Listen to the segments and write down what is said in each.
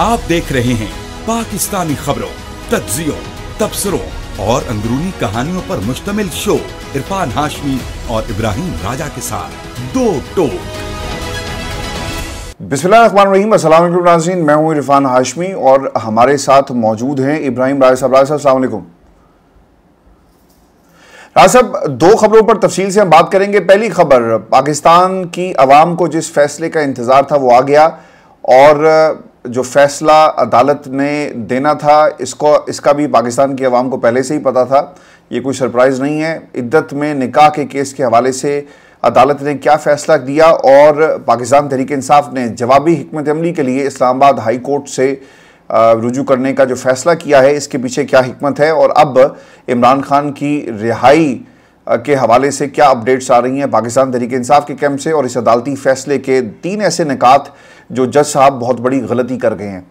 आप देख रहे हैं पाकिस्तानी खबरों तजियो तबसरों और अंदरूनी कहानियों पर मुश्तमिल शो इरफान हाशमी और इब्राहिम राजा के साथ दो टोक बिस्मिल्लाम नाजीन मैं हूं इरफान हाशमी और हमारे साथ मौजूद हैं इब्राहिम राजा साहब राजा साहब अलैक्म राज साहब दो खबरों पर तफसील से हम बात करेंगे पहली खबर पाकिस्तान की आवाम को जिस फैसले का इंतज़ार था वो आ गया और जो फैसला अदालत ने देना था इसको इसका भी पाकिस्तान की आवाम को पहले से ही पता था ये कोई सरप्राइज़ नहीं है इद्दत में निकाह के केस के हवाले से अदालत ने क्या फ़ैसला दिया और पाकिस्तान तहरीक इंसाफ ने जवाबी हमत अमली के लिए इस्लामाबाद हाई कोर्ट से रुजू करने का जो फ़ैसला किया है इसके पीछे क्या हमत है और अब इमरान खान की रिहाई के हवाले से क्या अपडेट्स आ रही हैं पाकिस्तान तहरीक इंसाफ के कैम्प से और इस अदालती फ़ैसले के तीन ऐसे निकात जो जज साहब बहुत बड़ी गलती कर गए हैं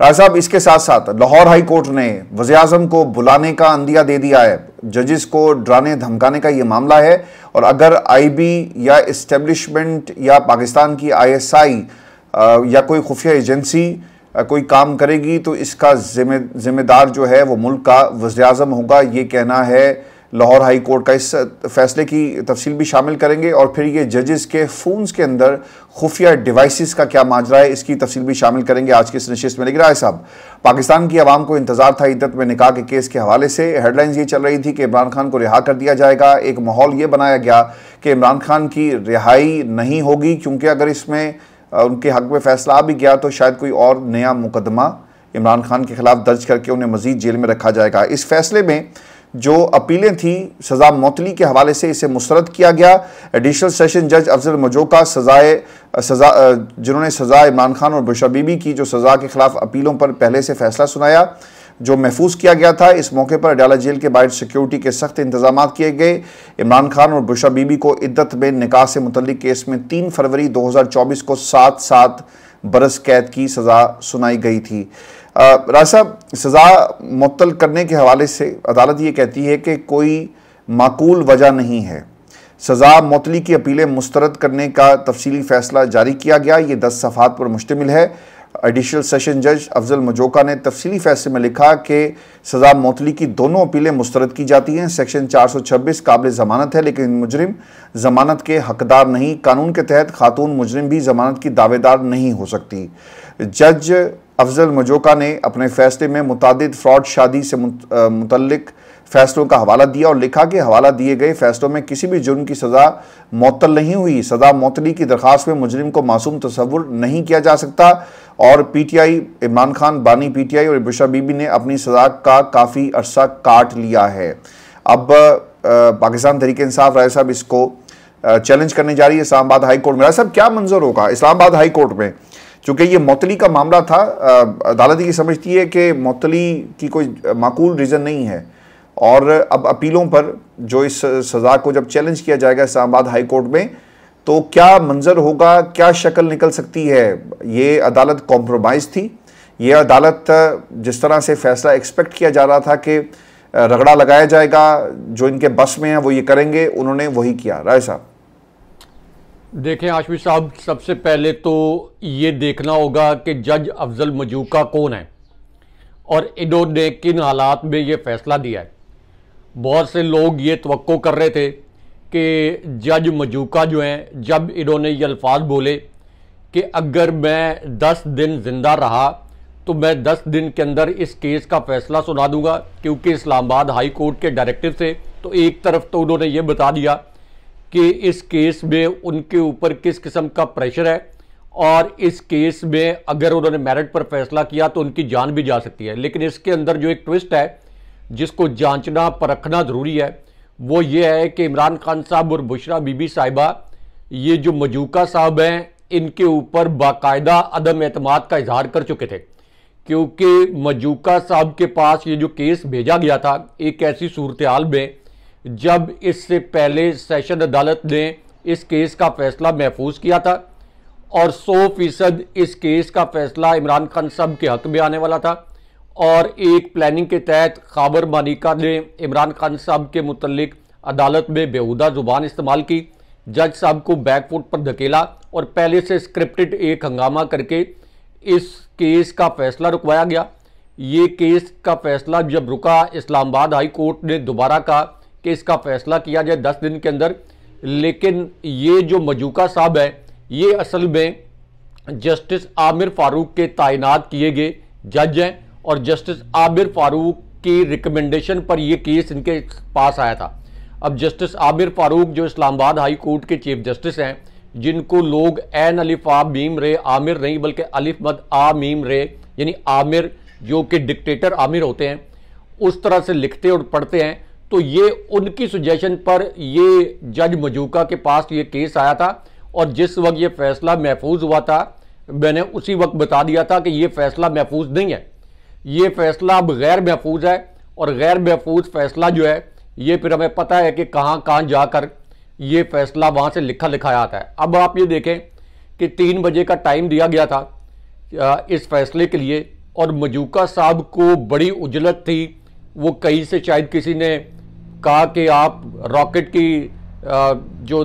राय साहब इसके साथ साथ लाहौर हाई कोर्ट ने वजे अजम को बुलाने का अंदिया दे दिया है जजिस को डराने धमकाने का ये मामला है और अगर आईबी या इस्टेब्लिशमेंट या पाकिस्तान की आईएसआई या कोई खुफिया एजेंसी कोई काम करेगी तो इसका जिम्मेदार जो है वो मुल्क का वजे अजम होगा ये कहना है लाहौर हाई कोर्ट का इस फैसले की तफसील भी शामिल करेंगे और फिर ये जजेस के फ़ोन्स के अंदर खुफिया डिवाइसेस का क्या माजरा है इसकी तफसील भी शामिल करेंगे आज के इस नशिस्त में लेकिन राय साहब पाकिस्तान की आवाम को इंतजार था इद्दत में निकाह के केस के हवाले से हेडलाइंस ये चल रही थी कि इमरान खान को रिहा कर दिया जाएगा एक माहौल ये बनाया गया कि इमरान खान की रिहाई नहीं होगी क्योंकि अगर इसमें उनके हक में फैसला आ भी गया तो शायद कोई और नया मुकदमा इमरान खान के खिलाफ दर्ज करके उन्हें मजीद जेल में रखा जाएगा इस फैसले में जो अपीलें थी सजा मौतली के हवाले से इसे मुस्रद किया गया एडिशनल सेशन जज अफजल मजोका सजाए सजा जिन्होंने सजाए इमरान खान और बुशा बीबी की जो सज़ा के ख़िलाफ़ अपीलों पर पहले से फैसला सुनाया जो महफूज किया गया था इस मौके पर अडाला जेल के बाहर सिक्योरिटी के सख्त इंतजाम किए गए इमरान खान और बुशा बीबी को इद्दत में निकाह से मुतल केस में तीन फरवरी दो हज़ार चौबीस को सात सात बरस कैद की सज़ा सुनाई गई थी राज साहब सज़ा मतल करने के हवाले से अदालत ये कहती है कि कोई माकूल वजह नहीं है सज़ा मतली की अपीलें मुस्तरद करने का तफसीली फ़ैसला जारी किया गया ये दस सफ़ात पर मुश्तमिल है एडिशनल सेशन जज अफजल मजोका ने तफसीली फैसले में लिखा कि सज़ा मौतली की दोनों अपीलें मुस्तरद की जाती हैं सेक्शन 426 काबिल ज़मानत है लेकिन मुजरिम ज़मानत के हकदार नहीं कानून के तहत खातून मुजरिम भी ज़मानत की दावेदार नहीं हो सकती जज अफजल मजोका ने अपने फैसले में मुतद फ्रॉड शादी से मुतलक फैसलों का हवाला दिया और लिखा कि हवाला दिए गए फैसलों में किसी भी जुर्म की सज़ा मअतल नहीं हुई सज़ा मअतली की दरख्वास्त में मुजरिम को मासूम तस्वुर नहीं किया जा सकता और P T I Imran Khan बानी पी टी आई और इबा बीबी ने अपनी सज़ा का काफ़ी अरसा काट लिया है अब पाकिस्तान तहरीक इंसाफ राय साहब इसको चैलेंज करने जा रही है इस्लामाबाद हाई कोर्ट में राय साहब क्या मंजर होगा इस्लामाबाद हाई कोर्ट में चूँकि ये मौतली का मामला था अदालत ये समझती है कि मौतली की कोई माकूल रीज़न नहीं है और अब अपीलों पर जो इस सज़ा को जब चैलेंज किया जाएगा इस्लामाबाद हाई कोर्ट में तो क्या मंजर होगा क्या शक्ल निकल सकती है ये अदालत कॉम्प्रोमाइज़ थी ये अदालत जिस तरह से फैसला एक्सपेक्ट किया जा रहा था कि रगड़ा लगाया जाएगा जो इनके बस में है वो ये करेंगे उन्होंने वही किया राय साहब देखें आशमी साहब सबसे पहले तो ये देखना होगा कि जज अफजल मजूका कौन है और इन्होंने किन हालात में ये फैसला दिया है बहुत से लोग ये तो कर रहे थे कि जज मजूका जो हैं जब इन्होंने ये अल्फाज बोले कि अगर मैं दस दिन ज़िंदा रहा तो मैं दस दिन के अंदर इस केस का फैसला सुना दूंगा क्योंकि इस्लामाबाद हाई कोर्ट के डायरेक्टिव से तो एक तरफ तो उन्होंने ये बता दिया कि इस केस में उनके ऊपर किस किस्म का प्रेशर है और इस केस में अगर उन्होंने मेरिट पर फैसला किया तो उनकी जान भी जा सकती है लेकिन इसके अंदर जो एक ट्विस्ट है जिसको जांचना परखना ज़रूरी है वो ये है कि इमरान खान साहब और बुशरा बीबी साहिबा ये जो मजूका साहब हैं इनके ऊपर बाकायदा अदम अतमाद का इजहार कर चुके थे क्योंकि मजूका साहब के पास ये जो केस भेजा गया था एक ऐसी सूरत हाल में जब इससे पहले सेशन अदालत ने इस केस का फैसला महफूज किया था और 100 फीसद इस केस का फैसला इमरान खान साहब के हक में आने वाला था और एक प्लानिंग के तहत खाबर मानिका ने इमरान खान साहब के मुतलक अदालत में बेहुदा ज़ुबान इस्तेमाल की जज साहब को बैकफुट पर धकेला और पहले से स्क्रिप्टेड एक हंगामा करके इस केस का फैसला रुकवाया गया ये केस का फैसला जब रुका इस्लामाबाद हाई कोर्ट ने दोबारा कहा कि इसका फैसला किया जाए दस दिन के अंदर लेकिन ये जो मजूका साहब है ये असल में जस्टिस आमिर फारूक के तैनात किए गए जज हैं और जस्टिस आमिर फारूक की रिकमेंडेशन पर यह केस इनके पास आया था अब जस्टिस आमिर फारूक जो इस्लामाबाद हाई कोर्ट के चीफ जस्टिस हैं जिनको लोग एन अलिफा मीम रे आमिर नहीं बल्कि अलिफ मद आ मीम रे यानी आमिर जो कि डिक्टेटर आमिर होते हैं उस तरह से लिखते और पढ़ते हैं तो ये उनकी सुजेशन पर ये जज मजूका के पास ये केस आया था और जिस वक्त ये फैसला महफूज हुआ था मैंने उसी वक्त बता दिया था कि ये फैसला महफूज नहीं है ये फैसला अब गैर महफूज है और गैर महफूज फैसला जो है ये फिर हमें पता है कि कहाँ कहाँ जाकर ये फैसला वहाँ से लिखा लिखाया आता है अब आप ये देखें कि तीन बजे का टाइम दिया गया था इस फैसले के लिए और मजूका साहब को बड़ी उजलत थी वो कहीं से शायद किसी ने कहा कि आप रॉकेट की जो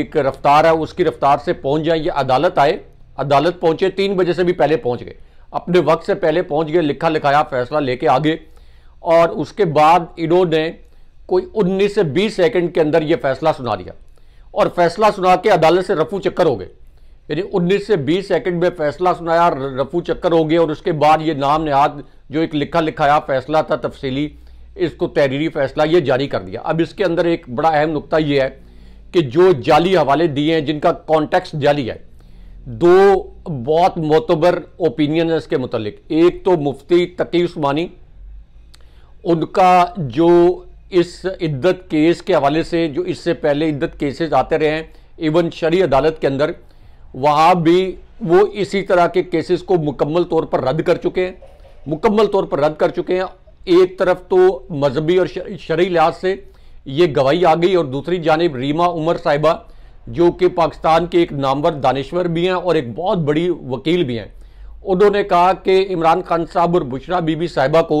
एक रफ्तार है उसकी रफ्तार से पहुंच ये अदालत आए अदालत पहुंचे तीन बजे से भी पहले पहुंच गए अपने वक्त से पहले पहुंच गए लिखा लिखाया फैसला लेके आगे और उसके बाद इन्होंने कोई 19 से 20 सेकंड के अंदर ये फैसला सुना दिया और फैसला सुना के अदालत से रफू चक्कर हो गए यानी 19 से 20 सेकंड में फैसला सुनाया रफू चक्कर हो गए और उसके बाद ये नाम नहाद जो एक लिखा लिखाया फैसला था तफसीली इसको तहरीरी फैसला ये जारी कर दिया अब इसके अंदर एक बड़ा अहम नुकता ये है कि जो जाली हवाले दिए हैं जिनका कॉन्टेक्स्ट जाली है दो बहुत मोतबर ओपिनियन है इसके मतलब एक तो मुफ्ती तकी उस्मानी उनका जो इस इद्दत केस के हवाले से जो इससे पहले इद्दत केसेस आते रहे हैं इवन शरी अदालत के अंदर वहाँ भी वो इसी तरह के केसेस को मुकम्मल तौर पर रद्द कर चुके हैं मुकम्मल तौर पर रद्द कर चुके हैं एक तरफ तो मजहबी और शरी लिहाज से ये गवाही आ गई और दूसरी जानब रीमा उमर साहिबा जो कि पाकिस्तान के एक नामवर दानश्वर भी हैं और एक बहुत बड़ी वकील भी हैं उन्होंने कहा कि इमरान खान साहब और बुशरा बीबी साहिबा को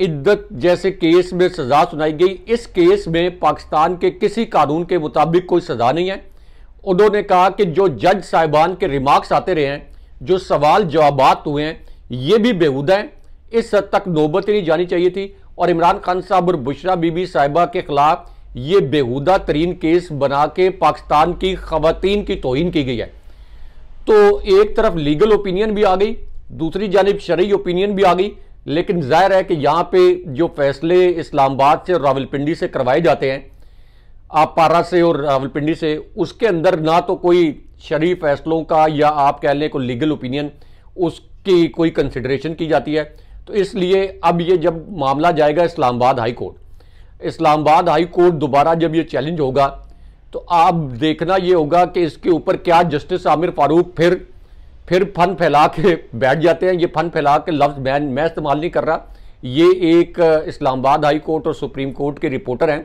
इद्दत जैसे केस में सज़ा सुनाई गई इस केस में पाकिस्तान के किसी कानून के मुताबिक कोई सज़ा नहीं है उन्होंने कहा कि जो जज साहिबान के रिमार्क्स आते रहे हैं जो सवाल जवाब हुए हैं ये भी बेहूदा हैं इस हद तक नौबत नहीं जानी चाहिए थी और इमरान खान साहब और बुशरा बीबी साहिबा के खिलाफ ये बेहुदा तरीन केस बना के पाकिस्तान की खवतान की तोहन की गई है तो एक तरफ लीगल ओपिनियन भी आ गई दूसरी जानब शरी ओपिनियन भी आ गई लेकिन जाहिर है कि यहाँ पे जो फैसले इस्लामाबाद से और रावलपिंडी से करवाए जाते हैं आप पारा से और रावलपिंडी से उसके अंदर ना तो कोई शरी फैसलों का या आप कह लें कोई लीगल ओपिनियन उसकी कोई कंसिडरेशन की जाती है तो इसलिए अब ये जब मामला जाएगा Islamabad high court Islamabad high court दोबारा जब ये चैलेंज होगा तो आप देखना ये होगा कि इसके ऊपर क्या जस्टिस आमिर फारूक फिर फिर फन फैला के बैठ जाते हैं ये फन फैला के लफ्ज़ मैं मैं इस्तेमाल नहीं कर रहा ये एक इस्लामाबाद हाई कोर्ट और सुप्रीम कोर्ट के रिपोर्टर हैं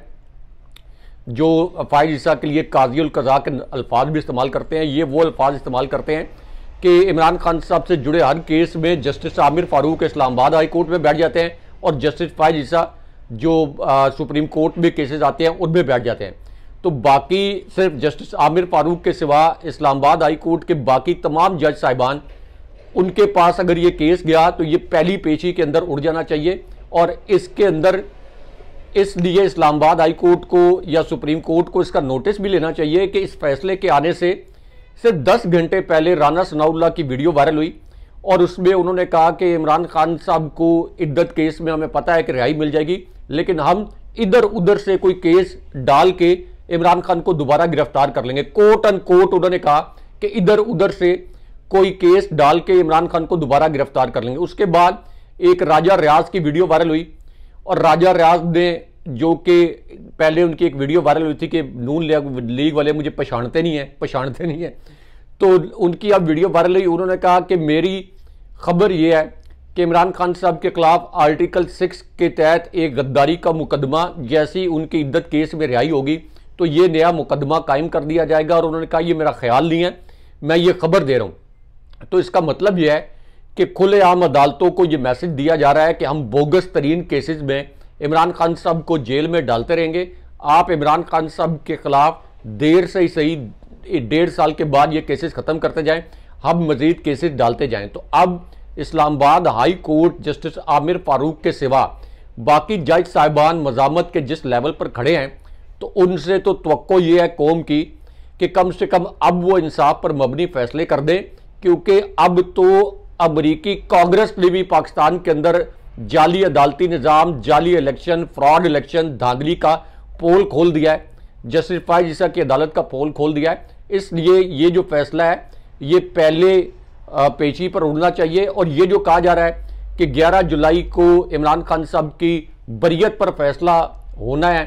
जो फ़ाइज के लिए काजी कज़ा के अल्फाज भी इस्तेमाल करते हैं ये वो अल्फाज इस्तेमाल करते हैं कि इमरान खान साहब से जुड़े हर केस में justice Aamir Farooq Islamabad high court में बैठ जाते हैं और जस्टिस फायज ईसा जो आ, सुप्रीम कोर्ट में केसेस आते हैं उनमें बैठ जाते हैं तो बाकी सिर्फ जस्टिस आमिर फारूक के सिवा इस्लामाबाद हाई कोर्ट के बाकी तमाम जज साहिबान उनके पास अगर ये केस गया तो ये पहली पेशी के अंदर उड़ जाना चाहिए और इसके अंदर इसलिए इस्लामाबाद हाई कोर्ट को या सुप्रीम कोर्ट को इसका नोटिस भी लेना चाहिए कि इस फैसले के आने से से 10 घंटे पहले राना सनाउल्ला की वीडियो वायरल हुई और उसमें उन्होंने कहा कि इमरान खान साहब को इद्दत केस में हमें पता है कि रिहाई मिल जाएगी लेकिन हम इधर उधर से कोई केस डाल के इमरान खान को दोबारा गिरफ्तार कर लेंगे कोर्ट एंड कोर्ट उन्होंने कहा कि इधर उधर से कोई केस डाल के इमरान खान को दोबारा गिरफ्तार कर लेंगे उसके बाद एक राजा रियाज की वीडियो वायरल हुई और राजा रियाज ने जो कि पहले उनकी एक वीडियो वायरल हुई थी कि नून लीग वाले मुझे पछाणते नहीं हैं पछाणते नहीं हैं तो उनकी अब वीडियो वायरल हुई उन्होंने कहा कि मेरी खबर यह है कि इमरान खान साहब के खिलाफ आर्टिकल सिक्स के तहत एक गद्दारी का मुकदमा जैसी उनकी इद्दत केस में रिहाई होगी तो ये नया मुकदमा कायम कर दिया जाएगा और उन्होंने कहा ये मेरा ख्याल नहीं है मैं ये खबर दे रहा हूँ तो इसका मतलब यह है कि खुलेआम अदालतों को ये मैसेज दिया जा रहा है कि हम बोगस तरीन केसेस में इमरान खान साहब को जेल में डालते रहेंगे आप इमरान खान साहब के खिलाफ देर से ही सही डेढ़ साल के बाद ये केसेस ख़त्म करते जाएं हम मज़ीद केसेस डालते जाएं तो अब Islamabad high court justice Aamir Farooq के सिवा बाकी जज साहिबान मजामत के जिस लेवल पर खड़े हैं तो उनसे तो तो ये है कौम की कि कम से कम अब वो इंसाफ पर मबनी फैसले कर दें क्योंकि अब तो अमरीकी कांग्रेस ने भी पाकिस्तान के अंदर जाली अदालती निज़ाम जाली इलेक्शन फ्रॉड इलेक्शन धांधली का पोल खोल दिया है जस्टिफाई जिसा की अदालत का पोल खोल दिया है इसलिए ये जो फैसला है ये पहले पेची पर उड़ना चाहिए और ये जो कहा जा रहा है कि 11 जुलाई को इमरान खान साहब की बरीयत पर फैसला होना है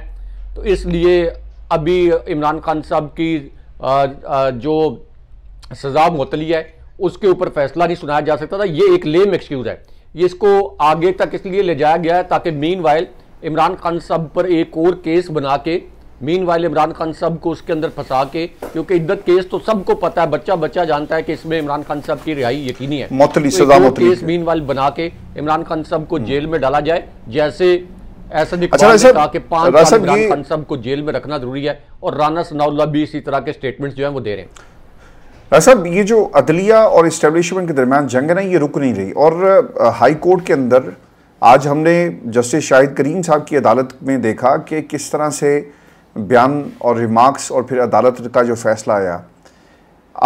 तो इसलिए अभी इमरान खान साहब की जो सज़ा मुतली है उसके ऊपर फैसला नहीं सुनाया जा सकता था ये एक लेम एक्सक्यूज़ है इसको आगे तक इसलिए ले जाया गया है ताकि मीन वाइल इमरान खान साहब पर एक और केस बना के मीन वाइल इमरान खान साहब को उसके अंदर फंसा के क्योंकि इद्दत केस तो सबको पता है बच्चा बच्चा जानता है कि इसमें इमरान खान साहब की रिहाई यकीनी है मौतली तो सजा मौतली केस मीन वाइल बना के इमरान खान साहब को जेल में डाला जाए जैसे ऐसा अच्छा कि पांच इमरान खान साहब को जेल में रखना जरूरी है और राना सनाउल्ला भी इसी तरह के स्टेटमेंट्स जो है वो दे रहे हैं साहब ये जो अदलिया और इस्टेब्लिशमेंट के दरमियान जंग है ना ये रुक नहीं रही और हाई कोर्ट के अंदर आज हमने जस्टिस शाहिद करीम साहब की अदालत में देखा कि किस तरह से बयान और रिमार्क्स और फिर अदालत का जो फैसला आया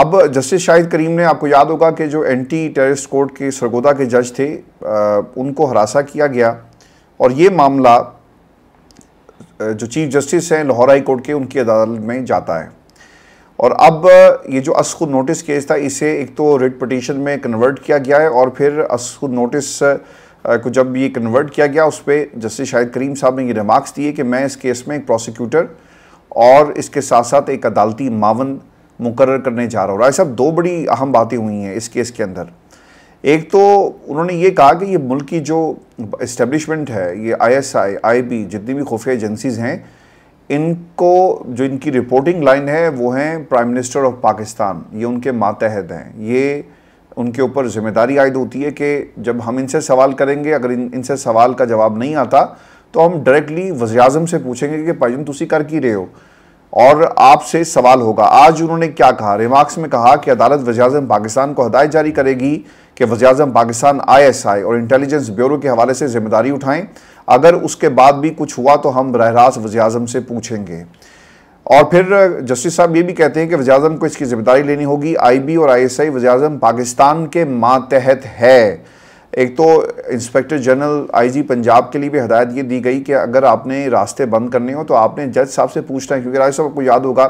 अब जस्टिस शाहिद करीम ने आपको याद होगा कि जो एंटी टेररिस्ट कोर्ट के सरगोदा के जज थे आ, उनको हरासा किया गया और ये मामला जो चीफ जस्टिस हैं लाहौर हाई कोर्ट के उनकी अदालत में जाता है और अब ये जो असखुद नोटिस केस था इसे एक तो रिट पटिशन में कन्वर्ट किया गया है और फिर असखुद नोटिस को जब ये कन्वर्ट किया गया उस पर जस्टिस शाहिद करीम साहब ने ये रिमार्क्स दिए कि मैं इस केस में एक प्रोसिक्यूटर और इसके साथ साथ एक अदालती मावन मुकर करने जा रहा हूँ राय साहब दो बड़ी अहम बातें हुई हैं इस केस के अंदर एक तो उन्होंने ये कहा कि ये मुल्क की जो इस्टेब्लिशमेंट है ये आई आई एस आई बी जितनी भी खुफिया एजेंसीज़ हैं इनको जो इनकी रिपोर्टिंग लाइन है वो हैं प्राइम मिनिस्टर ऑफ पाकिस्तान ये उनके मातहत हैं ये उनके ऊपर जिम्मेदारी आयद होती है कि जब हम इनसे सवाल करेंगे अगर इन इनसे सवाल का जवाब नहीं आता तो हम डायरेक्टली वजी से पूछेंगे कि पाइजन तुम कर की रहे हो और आपसे सवाल होगा आज उन्होंने क्या कहा रिमार्क्स में कहा कि अदालत वजाजम पाकिस्तान को हदायत जारी करेगी कि वजाजम पाकिस्तान आईएसआई और इंटेलिजेंस ब्यूरो के हवाले से जिम्मेदारी उठाएं अगर उसके बाद भी कुछ हुआ तो हम बरह रास्त वजाजम से पूछेंगे और फिर जस्टिस साहब ये भी कहते हैं कि वजाजम को इसकी जिम्मेदारी लेनी होगी आई और आई एस पाकिस्तान के मातहत है एक तो इंस्पेक्टर जनरल आईजी पंजाब के लिए भी हदायत ये दी गई कि अगर आपने रास्ते बंद करने हो तो आपने जज साहब से पूछना है क्योंकि राज साहब आपको याद होगा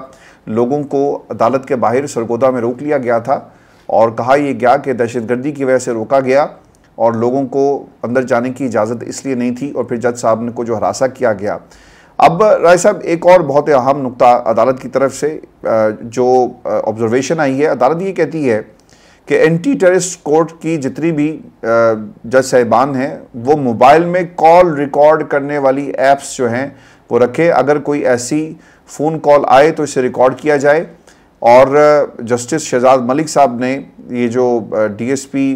लोगों को अदालत के बाहर सरगोदा में रोक लिया गया था और कहा यह गया कि दहशतगर्दी की वजह से रोका गया और लोगों को अंदर जाने की इजाज़त इसलिए नहीं थी और फिर जज साहब ने को जो हरासा किया गया अब राय साहब एक और बहुत अहम नुकता अदालत की तरफ से जो ऑब्जर्वेशन आई है अदालत ये कहती है कि एंटी टेररिस्ट कोर्ट की जितनी भी जज साहिबान हैं वो मोबाइल में कॉल रिकॉर्ड करने वाली एप्स जो हैं वो रखें अगर कोई ऐसी फ़ोन कॉल आए तो इसे रिकॉर्ड किया जाए और जस्टिस शहजाद मलिक साहब ने ये जो डीएसपी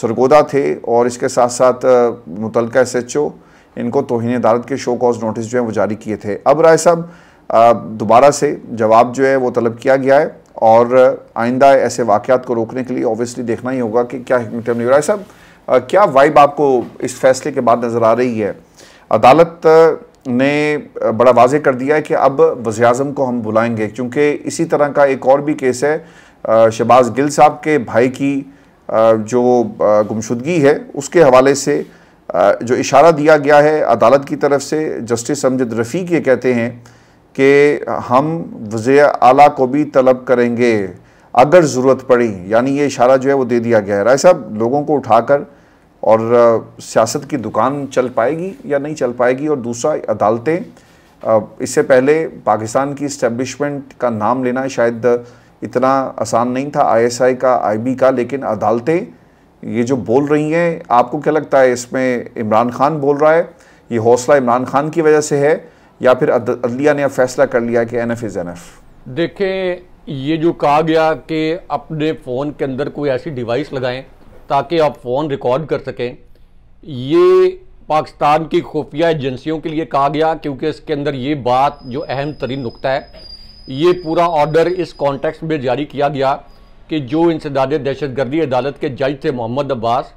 सरगोदा थे और इसके साथ साथ मुतल एस एच ओ इनको तोहन अदालत के शो कॉज नोटिस जो है वो जारी किए थे अब राय साहब दोबारा से जवाब जो है वो तलब किया गया है और आइंदा ऐसे वाक़ात को रोकने के लिए ऑब्वियसली देखना ही होगा कि क्या अमली राय साहब क्या वाइब आपको इस फैसले के बाद नज़र आ रही है अदालत ने बड़ा वाजे कर दिया है कि अब वज़ी अजम को हम बुलाएंगे क्योंकि इसी तरह का एक और भी केस है शहबाज गिल साहब के भाई की जो गुमशुदगी है उसके हवाले से जो इशारा दिया गया है अदालत की तरफ से जस्टिस अमजद रफ़ी ये कहते हैं कि हम वज़ अला को भी तलब करेंगे अगर ज़रूरत पड़ी यानी ये इशारा जो है वो दे दिया गया है राय साहब लोगों को उठाकर और सियासत की दुकान चल पाएगी या नहीं चल पाएगी और दूसरा अदालतें इससे पहले पाकिस्तान की इस्टेब्लिशमेंट का नाम लेना शायद इतना आसान नहीं था आईएसआई का आईबी का लेकिन अदालतें ये जो बोल रही हैं आपको क्या लगता है इसमें इमरान खान बोल रहा है ये हौसला इमरान खान की वजह से है या फिर अदलिया ने अब फैसला कर लिया कि N F is N F देखें ये जो कहा गया कि अपने फ़ोन के अंदर कोई ऐसी डिवाइस लगाएं ताकि आप फ़ोन रिकॉर्ड कर सकें ये पाकिस्तान की खुफिया एजेंसियों के लिए कहा गया क्योंकि इसके अंदर ये बात जो अहम तरीन नुकता है ये पूरा ऑर्डर इस कॉन्टेक्स्ट में जारी किया गया कि जो इंसदाद दहशत गर्दी अदालत के जज थे मोहम्मद अब्बास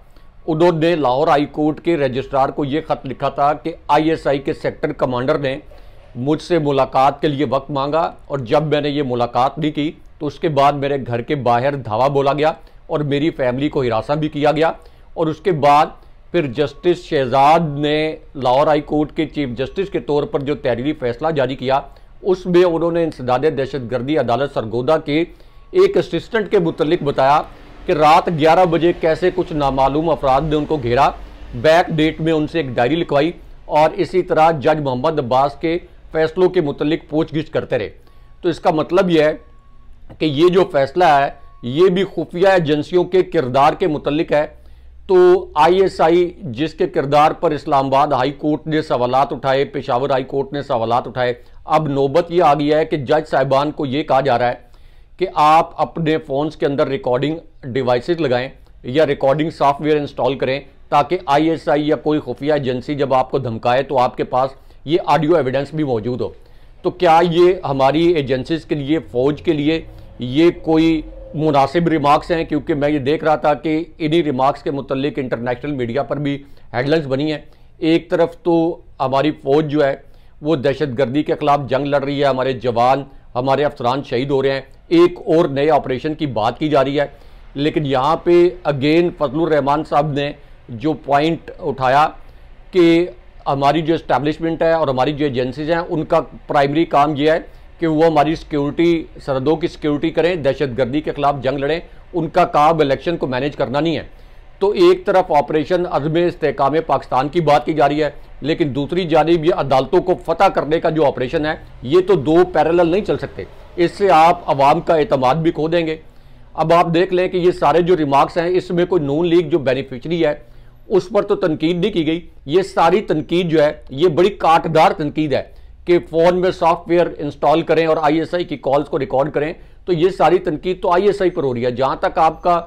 उन्होंने लाहौर हाई कोर्ट के रजिस्ट्रार को यह खत लिखा था कि आईएसआई के सेक्टर कमांडर ने मुझसे मुलाकात के लिए वक्त मांगा और जब मैंने ये मुलाकात नहीं की तो उसके बाद मेरे घर के बाहर धावा बोला गया और मेरी फैमिली को हिरासा भी किया गया और उसके बाद फिर जस्टिस शहजाद ने लाहौर हाई कोर्ट के चीफ जस्टिस के तौर पर जो तहरीरी फैसला जारी किया उसमें उन्होंने इंसदाद दहशतगर्दी अदालत सरगोदा के एक असिस्टेंट के मुतलिक बताया कि रात 11 बजे कैसे कुछ नामालूम अफराद ने उनको घेरा बैक डेट में उनसे एक डायरी लिखवाई और इसी तरह जज मोहम्मद अब्बास के फैसलों के मुतलिक पूछगिछ करते रहे तो इसका मतलब यह है कि ये जो फैसला है ये भी खुफिया एजेंसियों के किरदार के मुतलिक है तो आईएसआई जिसके किरदार पर इस्लामाबाद हाई कोर्ट ने सवाल उठाए पेशावर हाई कोर्ट ने सवाल उठाए अब नौबत ये आ गई है कि जज साहिबान को ये कहा जा रहा है कि आप अपने फ़ोन्स के अंदर रिकॉर्डिंग डिवाइसेस लगाएं या रिकॉर्डिंग सॉफ्टवेयर इंस्टॉल करें ताकि आईएसआई या कोई खुफिया एजेंसी जब आपको धमकाए तो आपके पास ये ऑडियो एविडेंस भी मौजूद हो तो क्या ये हमारी एजेंसीज के लिए फ़ौज के लिए ये कोई मुनासिब रिमार्क्स हैं क्योंकि मैं ये देख रहा था कि इन्हीं रिमार्क्स के मतलब इंटरनेशनल मीडिया पर भी हेडलाइंस बनी हैं एक तरफ तो हमारी फ़ौज जो है वो दहशत के ख़िलाफ़ जंग लड़ रही है हमारे जवान हमारे अफसरान शहीद हो रहे हैं एक और नए ऑपरेशन की बात की जा रही है लेकिन यहाँ पे अगेन रहमान साहब ने जो पॉइंट उठाया कि हमारी जो इस्टेब्लिशमेंट है और हमारी जो एजेंसीज हैं उनका प्राइमरी काम यह है कि वो हमारी सिक्योरिटी सरहदों की सिक्योरिटी करें दहशतगर्दी के खिलाफ जंग लड़ें उनका काम इलेक्शन को मैनेज करना नहीं है तो एक तरफ ऑपरेशन अजम इसकाम पाकिस्तान की बात की जा रही है लेकिन दूसरी जानब यह अदालतों को फतह करने का जो ऑपरेशन है ये तो दो पैरल नहीं चल सकते इससे आप आवाम का अतमाद भी खो देंगे अब आप देख लें कि ये सारे जो रिमार्क्स हैं इसमें कोई नून लीग जो बेनिफिशरी है उस पर तो तनकीद नहीं की गई ये सारी तनकीद जो है ये बड़ी काटदार तनकीद है कि फ़ोन में सॉफ्टवेयर इंस्टॉल करें और आईएसआई की कॉल्स को रिकॉर्ड करें तो ये सारी तनकीद तो आईएसआई पर हो रही है जहाँ तक आपका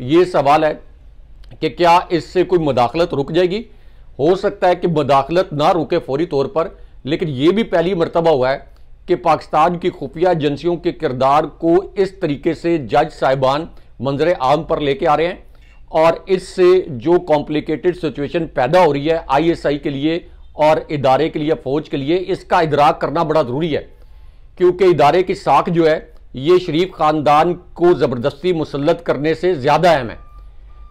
ये सवाल है कि क्या इससे कोई मदाखलत रुक जाएगी हो सकता है कि मदाखलत ना रुके फौरी तौर पर लेकिन ये भी पहली मरतबा हुआ है कि पाकिस्तान की खुफिया एजेंसियों के किरदार को इस तरीके से जज साहिबान मंजर आम पर लेके आ रहे हैं और इससे जो कॉम्प्लिकेटेड सिचुएशन पैदा हो रही है आईएसआई के लिए और इदारे के लिए फौज के लिए इसका इदराक करना बड़ा ज़रूरी है क्योंकि इदारे की साख जो है ये शरीफ ख़ानदान को ज़बरदस्ती मुसलत करने से ज़्यादा अहम है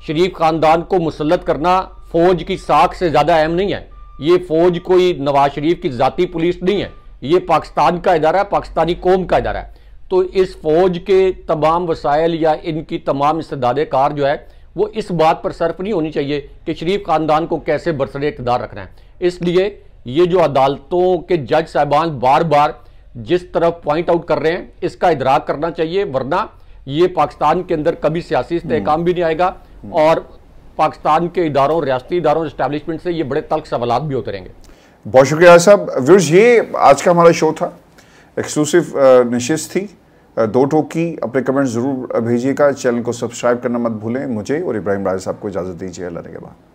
शरीफ ख़ानदान को मुसलत करना फ़ौज की साख से ज़्यादा अहम नहीं है ये फ़ौज कोई नवाज शरीफ की ज़ाती पुलिस नहीं है ये पाकिस्तान का इदारा है पाकिस्तानी कौम का इदारा है तो इस फौज के तमाम वसायल या इनकी तमाम इस्तदाद कार जो है वो इस बात पर सर्फ नहीं होनी चाहिए कि शरीफ खानदान को कैसे बरसरे इकदार रखना है इसलिए ये जो अदालतों के जज साहबान बार बार जिस तरफ पॉइंट आउट कर रहे हैं इसका इधराक करना चाहिए वरना ये पाकिस्तान के अंदर कभी सियासी इस्तेकाम भी नहीं आएगा और पाकिस्तान के इदारों रियाती इदारों इस्टेबलिशमेंट से ये बड़े तल्ख सवाल भी होते रहेंगे बहुत शुक्रिया साहब व्यूर्स ये आज का हमारा शो था एक्सक्लूसिव नशिश uh, थी uh, दो टोक की अपने कमेंट्स ज़रूर भेजिएगा चैनल को सब्सक्राइब करना मत भूलें मुझे और इब्राहिम राजा साहब को इजाज़त दीजिए अल्लाह के बाद